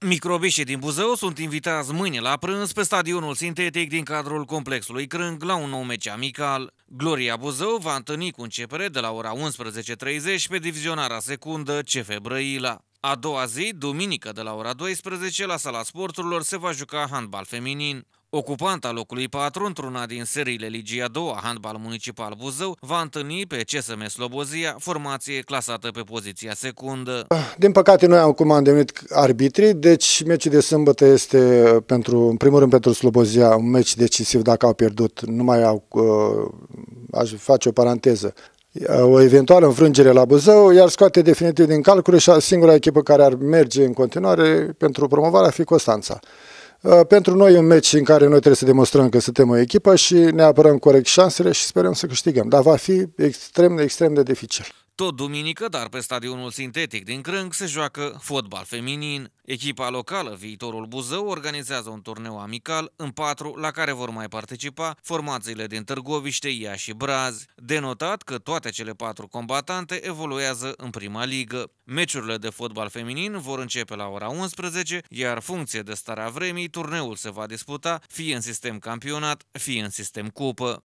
Microbișii din Buzău sunt invitați mâine la prânz pe stadionul sintetic din cadrul complexului Crâng la un nou meci amical. Gloria Buzău va întâlni cu începere de la ora 11.30 pe divizionarea secundă CF Brăila. A doua zi, duminică de la ora 12, la sala sporturilor se va juca handbal feminin. Ocupanta al locului 4 într-una din seriile Ligii a doua handbal municipal Buzău va întâlni pe CSM Slobozia, formație clasată pe poziția secundă. Ah, din păcate noi acum am devenit arbitri, deci meciul de sâmbătă este uh, pentru, în primul rând pentru Slobozia un meci decisiv dacă au pierdut, nu mai au, uh, aș face o paranteză uh, o eventuală înfrângere la Buzău, iar scoate definitiv din calcul și singura echipă care ar merge în continuare pentru promovare ar fi Constanța. Uh, pentru noi e un meci în care noi trebuie să demonstrăm că suntem o echipă și ne apărăm corect șansele și sperăm să câștigăm. Dar va fi extrem, extrem de dificil. Tot duminică, dar pe stadionul sintetic din Crâng, se joacă fotbal feminin. Echipa locală, viitorul Buzău, organizează un turneu amical în patru, la care vor mai participa formațiile din Târgoviște, Ia și Braz. Denotat că toate cele patru combatante evoluează în prima ligă. Meciurile de fotbal feminin vor începe la ora 11, iar funcție de starea vremii, turneul se va disputa fie în sistem campionat, fie în sistem cupă.